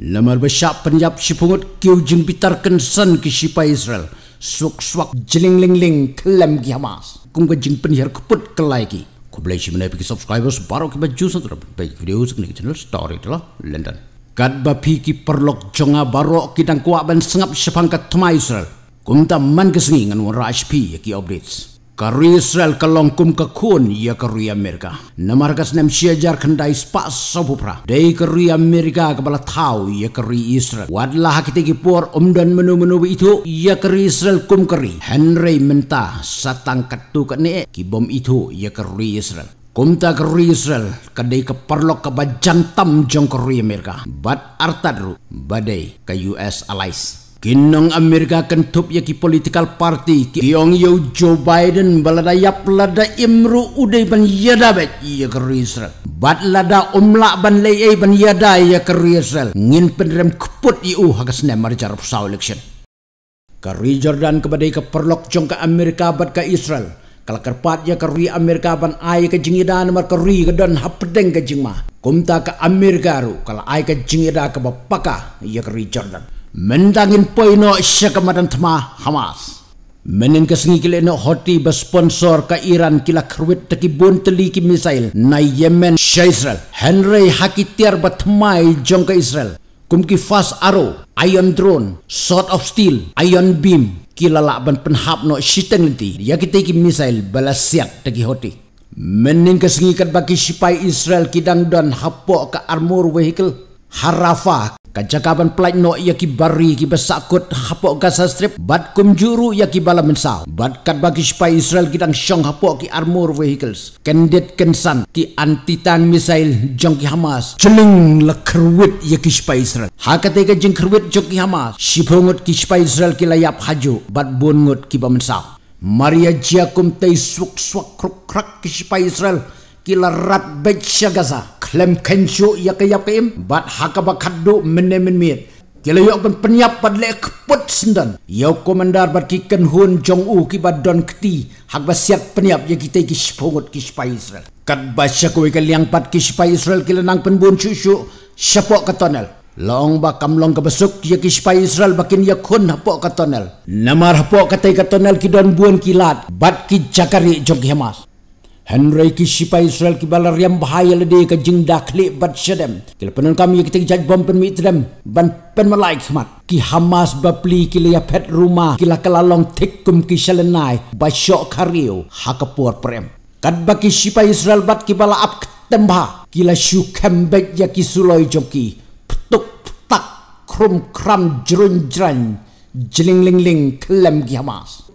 Lemar besar penyap si pungut kiu jing pitar kensan ke sipa Israel. Suak suak jeling ling ling kelem ki Hamas. Kungga jing penyar keput kelai ki. Kublai si menepi ki subscribers baru ki baju satu Baik video sekali ke channel story tu lah. London. Kad bapi ki perlok jonga baru ki dan kuak ben sengap si pangkat Israel. Kumta man kesengi ngan warna HP ya ki updates. Kari Israel kelongkum kekun ia kari Amerika. Namarkas nem syajar kendai spak sabupra. Dei kari Amerika kepala tau ia kari Israel. Wadlah kita kipuar om dan menu-menu itu ia kari Israel kum kari. Henry mentah satang ketu ke kibom itu ia kari Israel. Kumta kari Israel kadei keperlok kebajantam jong kari Amerika. Bad artadru badai ke US Allies. Kinong Amerika kentup ya ki political party ki Kiong yo Joe Biden balada yap lada imru udai ban yada bet iya kerisra Bat lada umla ban leyei ban yada iya kerisra Ngin penerim keput i u haka senemar jarap saw election Kari Jordan kepada ke perlok jong ke Amerika bat ke Israel Kalau kerpat ya keri Amerika ban ay ke jingida namar keri ke don hapedeng ke jingma Kumta ke Amerika ru kalau ai ke jingida ke bapaka iya keri Jordan mendangin poino sekamatan tema Hamas. Menin kesengi kila no hoti bersponsor ke Iran kila kerwit teki bun teliki misail na Yemen sya Israel. Henry haki tiar batmai jong ke Israel. Kumki fast arrow, iron drone, sword of steel, iron beam. Kila lakban penhap no shiteng linti. Ya kita iki misail balas siak teki hoti. Menin kesengi kat baki sipai Israel kidang dan hapok ke armor vehicle. Harafah Kancakapan pelai no ia ki bari ki besakut hapok gasa strip bat kumjuru juru ia ki bala mensal. Bat kat bagi supaya Israel kidang syong hapok ki armor vehicles. kendet kensan ki anti-tank missile jong ki Hamas. jeling le kerwit ia ki supaya Israel. Hakateka jeng kerwit jong ki Hamas. Sipungut ki supaya Israel ki layap haju bat bungut ki bala mensal. Maria jiakum tei suk suak kruk krak ki supaya Israel kilarat betsya gaza klem kencu ya ke yapim bat hakabakaddu menemen kila kilayok pun penyap pad le kput sendan yo komandar bat kiken hun jong u ki bat don kti hak basiak penyap ya kita ki spongot ki spai israel kat basya ko ikal yang pat ki spai israel kilenang pun bun cucu sepo ke tunnel Long ba kam long ke besuk ya ki spai israel bakin ya kun hapo ke tunnel namar hapo ke tai ke tunnel ki don buan kilat bat ki cakari jong Hemas. Henry ki sipa Israel ki balar yang bahaya lede ke jing dakli bat sedem. Kelpenan kami kita jaj bom pen dem ban pen malaik mat. Ki Hamas bapli ki leya pet rumah ki la kalalong tikum ki selenai ba syok kario hakapur prem. Kad baki sipa Israel bat ki bala ap ketemba ki la syukem bet ya ki suloi joki. Petuk petak krum kram jerun jerun jeling ling ling kelem ki Hamas.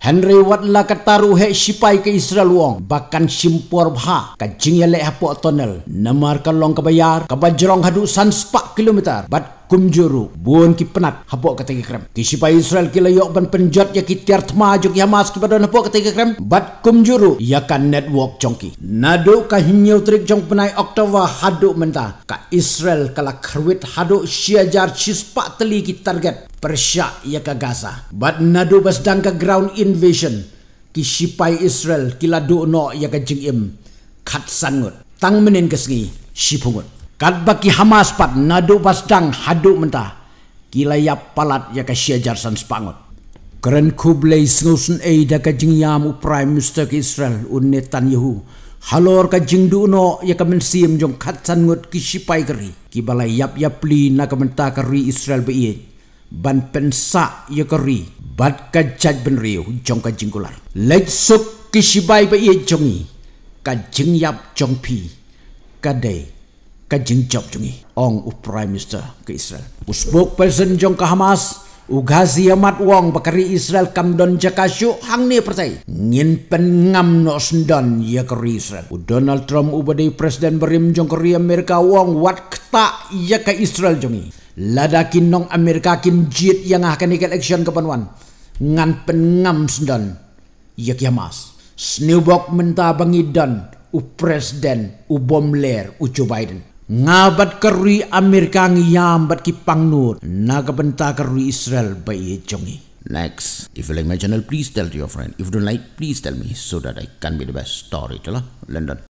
Henry wat la kataru he sipai ke Israel wong bahkan simpor bha kancing ya le hapo tunnel nemar kalong kebayar kebajrong hadu san 4 kilometer bat kumjuru buon ki penat hapo kata ki krem ki sipai israel ki layok ban penjot ya ki tiar temajuk ya mas ki badan hapo kata ki krem bat kumjuru ya kan network chongki nado ka hinyo trik chong penai oktava hadu menta ka israel kala kerwit hadu syajar cispak teli ki target persia ya ka gaza bat nado bas dang ka ground invasion ki sipai israel kila do no ya ka jing im khat sangut tang menin kesngi sipungut Kat baki hamas pat nadu pasdang haduk mentah. Kila ya palat ya ka syajar san sepangot. Keren ku belai sengusun ei da ka jing yamu prime minister ke Israel unnetan netan Halor ka jing du no ya ka mensiam jong kat san ngut ki sipai keri. Ki balai yap ya pli na ka mentah keri Israel ba iye. Ban pensa ya keri. Bat ka jaj ben riu jong ka jing kular. Lek suk ki sipai ba iye jongi. Ka jing yap jong pi. Kadai kan job jungi ong u uh, prime minister ke israel u uh, spoke person jong ke hamas u uh, gazi amat wong pakari israel kam don jakasyu hang ni percai ngin pen ngam no sendan ya ke israel u donald trump u badai presiden berim jong ke amerika wong wat kta ya ke israel jungi ladakin nong amerika kin jit yang akan ikat action ke panuan ngan pen ngam sendan ya ke hamas Snubok mentabangi dan u presiden u bomler u Joe Biden ngabat kerui Amerika ngi yambat ki pangnur naga benta kerui Israel bayi jongi. E Next, if you like my channel, please tell to your friend. If you don't like, please tell me so that I can be the best storyteller. London.